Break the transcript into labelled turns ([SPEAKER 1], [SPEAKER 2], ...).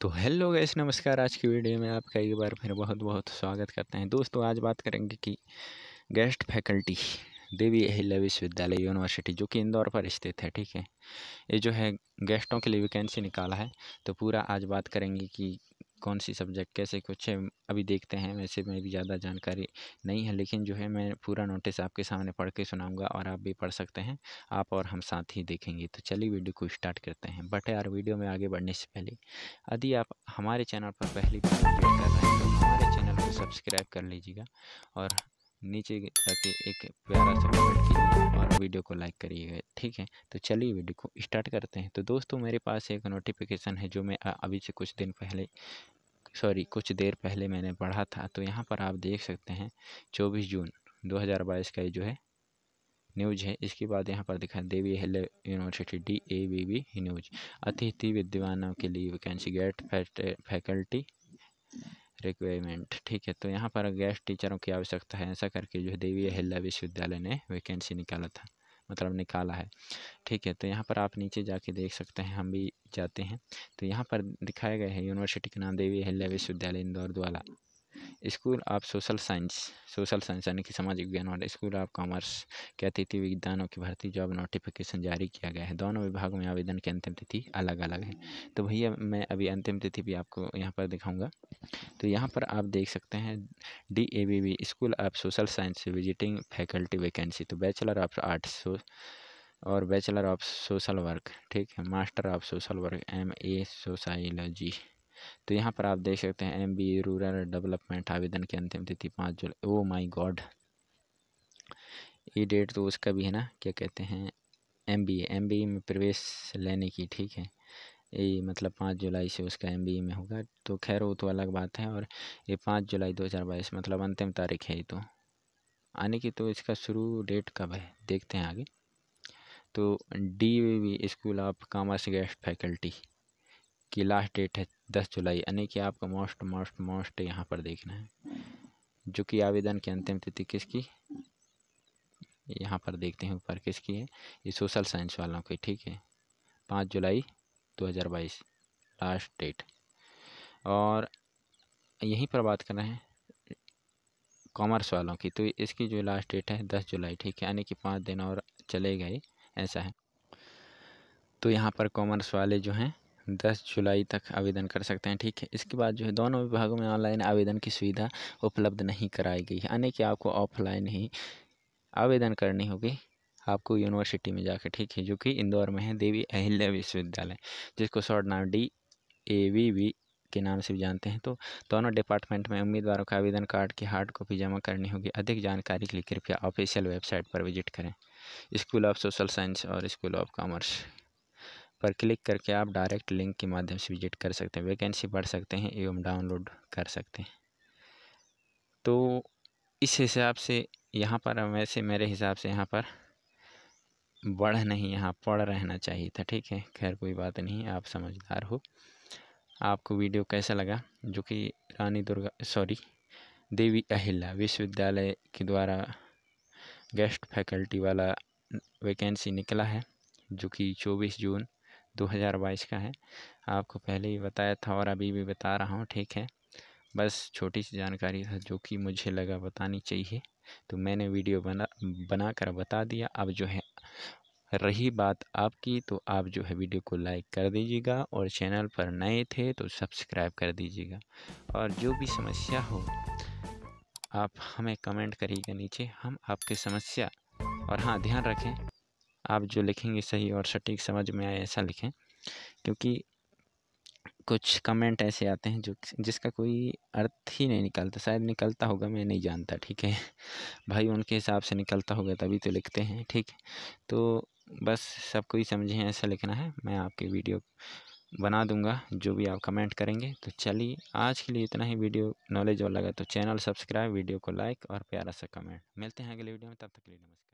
[SPEAKER 1] तो hello guys नमस्कार आज की वीडियो में आपका एक बार फिर बहुत बहुत स्वागत करते हैं दोस्तों आज बात करेंगे कि गेस्ट फैकल्टी देवी अहिल्या विश्वविद्यालय यूनिवर्सिटी जो कि इंदौर पर स्थित है ठीक है ये जो है गेस्टों के लिए वैकेंसी निकाला है तो पूरा आज बात करेंगे कि कौन सी सब्जेक्ट कैसे कुछ है अभी देखते हैं वैसे में भी ज़्यादा जानकारी नहीं है लेकिन जो है मैं पूरा नोटिस आपके सामने पढ़ के सुनाऊँगा और आप भी पढ़ सकते हैं आप और हम साथ ही देखेंगे तो चलिए वीडियो को स्टार्ट करते हैं बट यार वीडियो में आगे बढ़ने से पहले यदि आप हमारे चैनल पर पहली बार कर रहे हैं तो हमारे चैनल को सब्सक्राइब कर लीजिएगा और नीचे जाके एक प्यारा सा कमेंट कीजिए और वीडियो को लाइक करिएगा ठीक है तो चलिए वीडियो को स्टार्ट करते हैं तो दोस्तों मेरे पास एक नोटिफिकेशन है जो मैं अभी से कुछ दिन पहले सॉरी कुछ देर पहले मैंने पढ़ा था तो यहाँ पर आप देख सकते हैं चौबीस जून दो का ये जो है न्यूज है इसके बाद यहाँ पर दिखा देवी हिल university D A B V news अतिथि विद्वानों के लिए वैकेंसी गेट फैकल्टी रिक्वायरमेंट ठीक है तो यहाँ पर गेस्ट टीचरों की आवश्यकता है ऐसा करके जो है देवी अहिल्ला विश्वविद्यालय ने वैकेंसी निकाला था मतलब निकाला है ठीक है तो यहाँ पर आप नीचे जाके देख सकते हैं हम भी जाते हैं तो यहाँ पर दिखाया गया है यूनिवर्सिटी का नाम देवी अहिल्या विश्वविद्यालय इंदौर द्वारा school of social science social science यानी कि सामाजिक विज्ञान वाले स्कूल ऑफ कॉमर्स के अतिथि विज्ञानों की भर्ती जॉब नोटिफिकेशन जारी किया गया है दोनों विभागों में आवेदन की अंतिम तिथि अलग अलग है तो भैया मैं अभी अंतिम तिथि भी आपको यहाँ पर दिखाऊँगा तो यहाँ पर आप देख सकते हैं D A B B school of social science visiting faculty vacancy तो बैचलर ऑफ आर्ट्स और बैचलर ऑफ सोशल वर्क ठीक है master of social work M A sociology तो यहाँ पर आप देख सकते हैं एम बी रूरल डेवलपमेंट आवेदन की अंतिम तिथि पाँच जुलाई ओ माई गॉड ये डेट तो उसका भी है ना क्या कहते हैं एम बी एम बी में प्रवेश लेने की ठीक है ये मतलब पाँच जुलाई से उसका एम बी में होगा तो खैर वो तो अलग बात है और ये पाँच जुलाई दो हज़ार बाईस मतलब अंतिम तारीख है ये तो आने की तो इसका शुरू डेट कब है देखते हैं आगे तो D V school of commerce guest faculty की लास्ट डेट है दस जुलाई यानी कि आपका मोस्ट मोस्ट मोस्ट यहाँ पर देखना है जो कि आवेदन की अंतिम तिथि किसकी यहाँ पर देखते हैं ऊपर किसकी है ये सोशल साइंस वालों की ठीक है पाँच जुलाई दो हज़ार बाईस लास्ट डेट और यहीं पर बात कर रहे हैं कॉमर्स वालों की तो इसकी जो लास्ट डेट है दस जुलाई ठीक है यानी कि पाँच दिन और चले गए ऐसा है तो यहाँ पर कॉमर्स वाले जो हैं दस जुलाई तक आवेदन कर सकते हैं ठीक है इसके बाद जो है दोनों विभागों में ऑनलाइन आवेदन की सुविधा उपलब्ध नहीं कराई गई है यानी कि आपको ऑफलाइन ही आवेदन करनी होगी आपको यूनिवर्सिटी में जाकर ठीक है जो कि इंदौर में है देवी अहिल्या विश्वविद्यालय जिसको शॉर्ट नाम डी ए वी वी के नाम से भी जानते हैं तो दोनों डिपार्टमेंट में उम्मीदवारों का आवेदन कार्ड की हार्ड कॉपी जमा करनी होगी अधिक जानकारी के लिए कृपया ऑफिशियल वेबसाइट पर विजिट करें स्कूल ऑफ सोशल साइंस और स्कूल ऑफ कॉमर्स पर क्लिक करके आप डायरेक्ट लिंक के माध्यम से विजिट कर सकते हैं वैकेंसी पढ़ सकते हैं एवं डाउनलोड कर सकते हैं तो इस हिसाब से यहाँ पर वैसे मेरे हिसाब से यहाँ पर बढ़ नहीं यहाँ पढ़ रहना चाहिए था ठीक है खैर कोई बात नहीं आप समझदार हो आपको वीडियो कैसा लगा जो कि रानी दुर्गा सॉरी देवी अहिल्ला विश्वविद्यालय के द्वारा गेस्ट फैकल्टी वाला वैकेंसी निकला है जो कि 24 जून 2022 का है आपको पहले ही बताया था और अभी भी बता रहा हूँ ठीक है बस छोटी सी जानकारी था जो कि मुझे लगा बतानी चाहिए तो मैंने वीडियो बना बना कर बता दिया अब जो है रही बात आपकी तो आप जो है वीडियो को लाइक कर दीजिएगा और चैनल पर नए थे तो सब्सक्राइब कर दीजिएगा और जो भी समस्या हो आप हमें कमेंट करिएगा नीचे हम आपकी समस्या और हाँ ध्यान रखें आप जो लिखेंगे सही और सटीक समझ में आए ऐसा लिखें क्योंकि कुछ कमेंट ऐसे आते हैं जो जिसका कोई अर्थ ही नहीं निकलता शायद निकलता होगा मैं नहीं जानता ठीक है भाई उनके हिसाब से निकलता होगा तभी तो लिखते हैं ठीक है तो बस सबको ही समझें ऐसा लिखना है मैं आपकी वीडियो बना दूंगा जो भी आप कमेंट करेंगे तो चलिए आज के लिए इतना ही वीडियो नॉलेज और लगा तो चैनल सब्सक्राइब वीडियो को लाइक और प्यारा सा कमेंट मिलते हैं अगले वीडियो में तब तक के लिए नमस्कार